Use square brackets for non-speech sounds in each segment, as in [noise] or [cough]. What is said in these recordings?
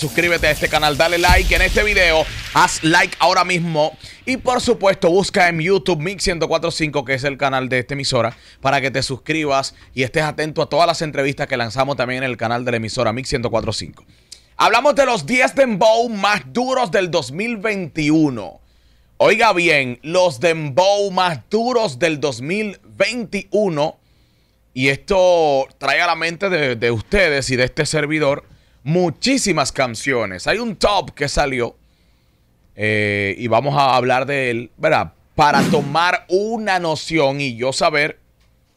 Suscríbete a este canal, dale like en este video, haz like ahora mismo y por supuesto busca en YouTube Mix 1045 que es el canal de esta emisora para que te suscribas y estés atento a todas las entrevistas que lanzamos también en el canal de la emisora Mix 1045. Hablamos de los 10 dembow más duros del 2021. Oiga bien, los dembow más duros del 2021 y esto trae a la mente de, de ustedes y de este servidor muchísimas canciones. Hay un top que salió eh, y vamos a hablar de él, ¿verdad? Para tomar una noción y yo saber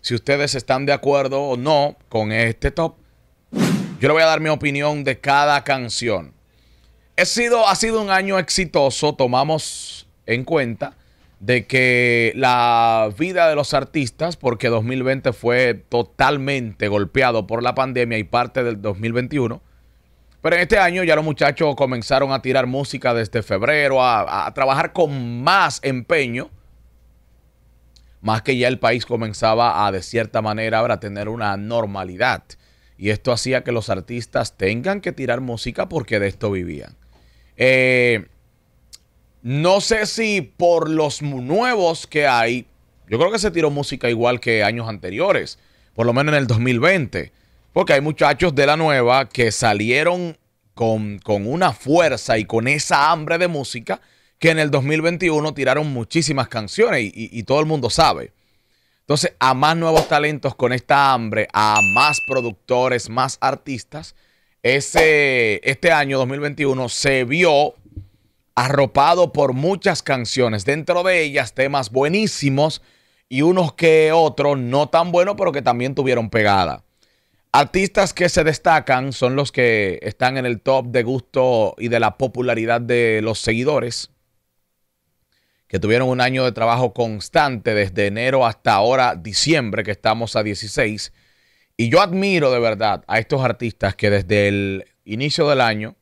si ustedes están de acuerdo o no con este top. Yo le voy a dar mi opinión de cada canción. sido, ha sido un año exitoso, tomamos en cuenta de que la vida de los artistas, porque 2020 fue totalmente golpeado por la pandemia y parte del 2021, pero en este año ya los muchachos comenzaron a tirar música desde febrero, a, trabajar con más empeño, más que ya el país comenzaba a de cierta manera a tener una normalidad. Y esto hacía que los artistas tengan que tirar música porque de esto vivían. Eh, no sé si por los nuevos que hay, yo creo que se tiró música igual que años anteriores, por lo menos en el 2020. Porque hay muchachos de la nueva que salieron con, una fuerza y con esa hambre de música que en el 2021 tiraron muchísimas canciones y, todo el mundo sabe. Entonces, a más nuevos talentos con esta hambre, a más productores, más artistas, ese, este año 2021 se vio arropado por muchas canciones, dentro de ellas temas buenísimos y unos que otros no tan buenos, pero que también tuvieron pegada. Artistas que se destacan son los que están en el top de gusto y de la popularidad de los seguidores, que tuvieron un año de trabajo constante desde enero hasta ahora, diciembre, que estamos a 16. Y yo admiro de verdad a estos artistas que desde el inicio del año,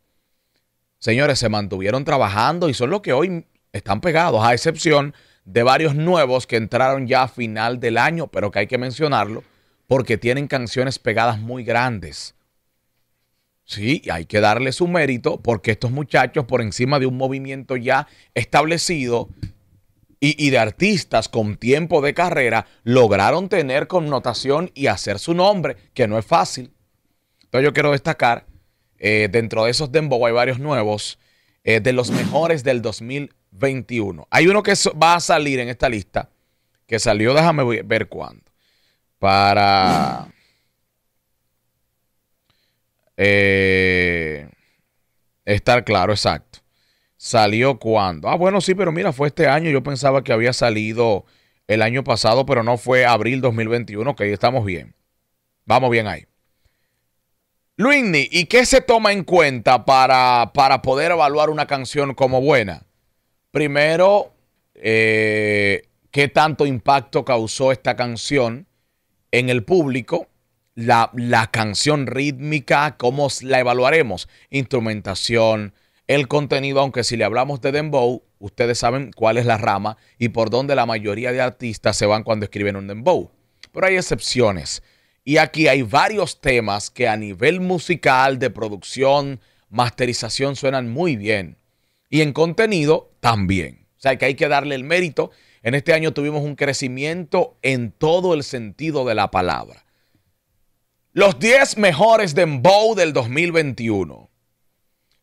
señores, se mantuvieron trabajando y son los que hoy están pegados, a excepción de varios nuevos que entraron ya a final del año, pero que hay que mencionarlo porque tienen canciones pegadas muy grandes. Sí, hay que darle su mérito porque estos muchachos por encima de un movimiento ya establecido y, de artistas con tiempo de carrera lograron tener connotación y hacer su nombre, que no es fácil. Entonces yo quiero destacar, eh, dentro de esos Dembow hay varios nuevos, eh, de los mejores del 2021. Hay uno que va a salir en esta lista, que salió, déjame ver cuándo para eh, estar claro, exacto. ¿Salió cuándo? Ah, bueno, sí, pero mira, fue este año. Yo pensaba que había salido el año pasado, pero no fue abril 2021. Ok, estamos bien. Vamos bien ahí. Luigny, ¿y qué se toma en cuenta para, para poder evaluar una canción como buena? Primero, eh, ¿qué tanto impacto causó esta canción en el público, la, canción rítmica, cómo la evaluaremos, instrumentación, el contenido, aunque si le hablamos de dembow, ustedes saben cuál es la rama y por dónde la mayoría de artistas se van cuando escriben un dembow. Pero hay excepciones. Y aquí hay varios temas que a nivel musical, de producción, masterización suenan muy bien. Y en contenido también. O sea que hay que darle el mérito en este año tuvimos un crecimiento en todo el sentido de la palabra. Los 10 mejores de Dembow del 2021.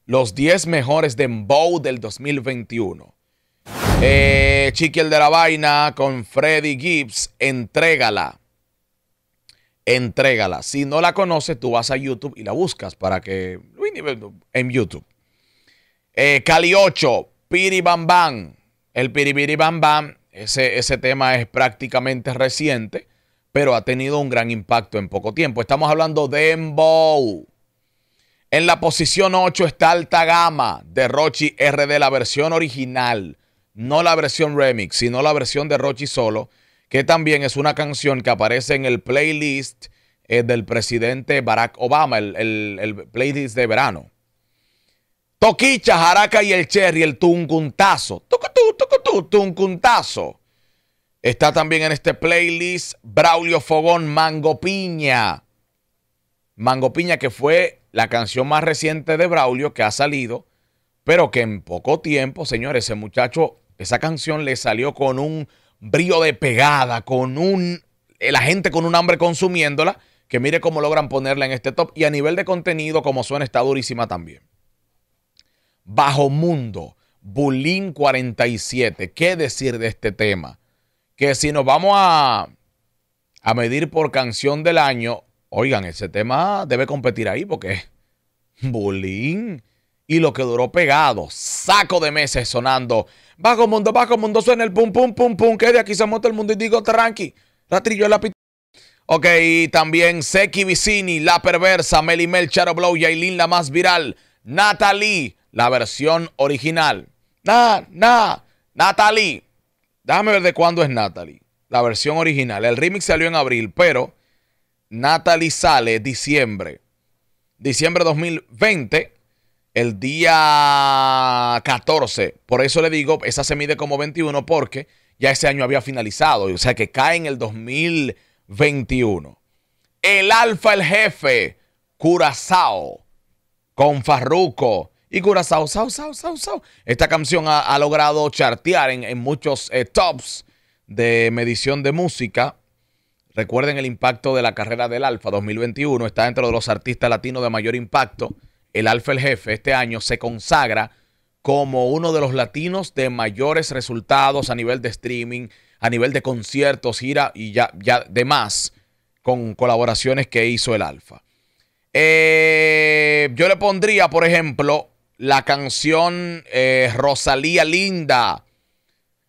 Los 10 mejores de Dembow del 2021. Eh, Chiquiel de la Vaina con Freddy Gibbs, entrégala. Entrégala. Si no la conoces, tú vas a YouTube y la buscas para que. En YouTube. Eh, Cali 8, Bam. El Bam ese, tema es prácticamente reciente, pero ha tenido un gran impacto en poco tiempo. Estamos hablando de Dembow. En la posición 8 está Alta Gama de Rochi RD, la versión original, no la versión remix, sino la versión de Rochi solo, que también es una canción que aparece en el playlist eh, del presidente Barack Obama, el playlist de verano. Toquicha, Jaraca y el Cherry, el Tunguntazo, Tucutú, tucutú, tunguntazo Está también en este playlist Braulio Fogón, Mango Piña. Mango Piña, que fue la canción más reciente de Braulio que ha salido, pero que en poco tiempo, señores, ese muchacho, esa canción le salió con un brío de pegada, con un. Eh, la gente con un hambre consumiéndola, que mire cómo logran ponerla en este top. Y a nivel de contenido, como suena, está durísima también. Bajo Mundo, Bulín 47. ¿Qué decir de este tema? Que si nos vamos a, a medir por canción del año, oigan, ese tema debe competir ahí porque [laughs] Bulín y lo que duró pegado, saco de meses sonando. Bajo mundo, bajo mundo, suena el pum, pum, pum, pum, que de aquí se monta el mundo y digo tranqui, ratrillo la pita. Ok, también Seki Vicini, La Perversa, Melimel, Charo Blow, Yailin, la más viral, Natalie, la versión original. Na, na, Natalie. Déjame ver de cuándo es Natalie. La versión original. El remix salió en abril, pero Natalie sale diciembre. Diciembre 2020, el día 14. Por eso le digo, esa se mide como 21 porque ya ese año había finalizado. O sea que cae en el 2021. El Alfa, el jefe, Curazao, con Farruco y cura Sao, Sao, Sao, Sao. Esta canción ha, logrado chartear en, muchos eh, tops de medición de música. Recuerden el impacto de la carrera del Alfa 2021. Está dentro de los artistas latinos de mayor impacto. El Alfa el Jefe este año se consagra como uno de los latinos de mayores resultados a nivel de streaming, a nivel de conciertos, gira y ya, ya demás con colaboraciones que hizo el Alfa. Eh, yo le pondría, por ejemplo, la canción eh, Rosalía Linda.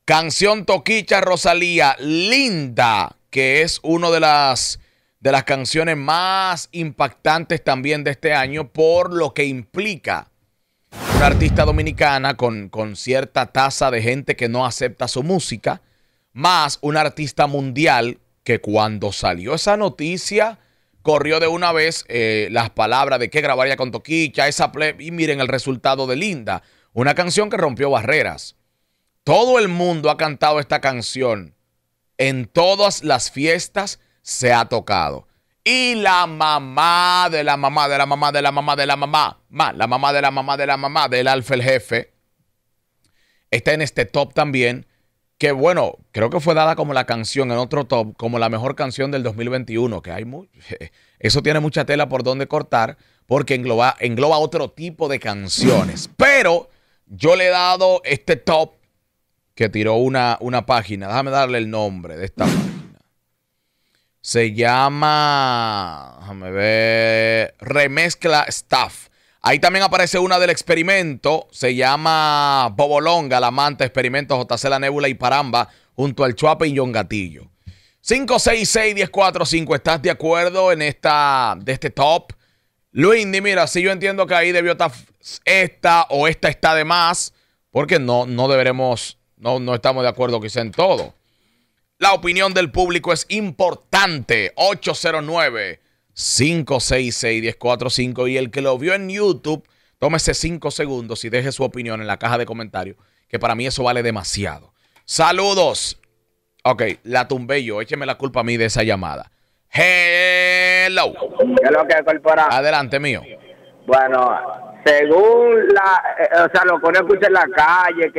Canción Toquicha Rosalía Linda, que es una de las, de las canciones más impactantes también de este año por lo que implica una artista dominicana con, cierta tasa de gente que no acepta su música, más un artista mundial que cuando salió esa noticia corrió de una vez eh, las palabras de que grabaría con Toquicha, esa play, y miren el resultado de Linda, una canción que rompió barreras. Todo el mundo ha cantado esta canción. En todas las fiestas se ha tocado. Y la mamá de la mamá de la mamá de la mamá de la mamá, más la mamá de la mamá de la mamá del alfa el jefe, está en este top también que bueno, creo que fue dada como la canción en otro top, como la mejor canción del 2021, que hay [laughs] eso tiene mucha tela por donde cortar, porque engloba, engloba otro tipo de canciones. [laughs] Pero yo le he dado este top que tiró una, una página, déjame darle el nombre de esta página. Se llama, déjame ver, Remezcla Staff. Ahí también aparece una del experimento, se llama Bobolonga, la manta, experimento JC La Nébula y Paramba, junto al Chuape y John Gatillo. 566-1045, ¿estás de acuerdo en esta, de este top? Luindy, mira, si yo entiendo que ahí debió estar esta o esta está de más, porque no, no deberemos, no, no estamos de acuerdo quizá en todo. La opinión del público es importante. 809 566-1045. Y el que lo vio en YouTube, tómese cinco segundos y deje su opinión en la caja de comentarios, que para mí eso vale demasiado. Saludos. Ok, la tumbé yo. Écheme la culpa a mí de esa llamada. Hello. Adelante, mío. Bueno, según la. Eh, o sea, lo que uno escucha en la calle, que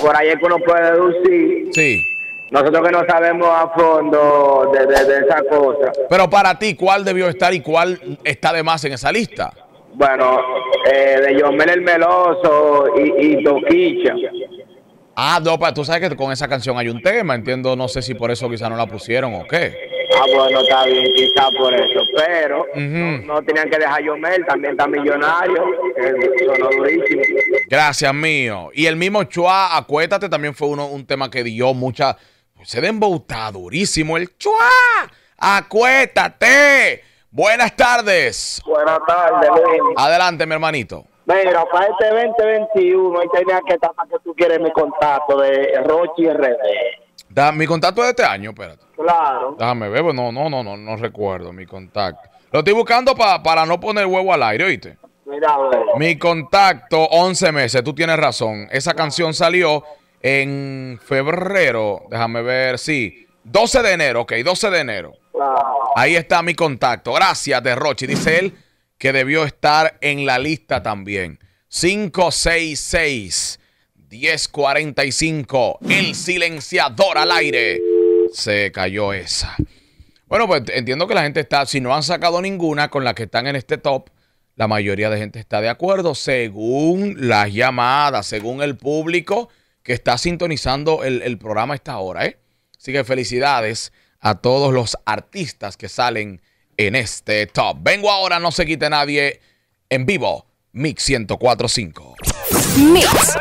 por ahí es que uno puede deducir. Sí nosotros que no sabemos a fondo de, de, esa cosa. Pero para ti, ¿cuál debió estar y cuál está de más en esa lista? Bueno, eh, de Yomel el Meloso y, y Toquicha. Ah, no, tú sabes que con esa canción hay un tema, entiendo, no sé si por eso quizá no la pusieron o qué. Ah, bueno, está bien, quizá por eso, pero no, tenían que dejar Yomel, también está millonario, sonó Gracias, mío. Y el mismo Chua, acuérdate, también fue uno, un tema que dio mucha se den durísimo el chua. Acuéstate. Buenas tardes. Buenas tardes, Adelante, mi hermanito. Pero para este 2021 ahí tenía que estar que tú quieres mi contacto de Rochi RD. Da, mi contacto de este año, espérate. Claro. Dame bebo. no, no, no, no, no recuerdo mi contacto. Lo estoy buscando para no poner huevo al aire, ¿oíste? Mira, mi contacto, 11 meses, tú tienes razón. Esa canción salió en febrero, déjame ver, sí, 12 de enero, ok, 12 de enero. Ahí está mi contacto. Gracias, de Roche Dice él que debió estar en la lista también. 566 1045. El silenciador al aire. Se cayó esa. Bueno, pues entiendo que la gente está, si no han sacado ninguna con la que están en este top, la mayoría de gente está de acuerdo según las llamadas, según el público que está sintonizando el, programa a esta hora. ¿eh? Así que felicidades a todos los artistas que salen en este top. Vengo ahora, no se quite nadie, en vivo, Mix 1045. Mix.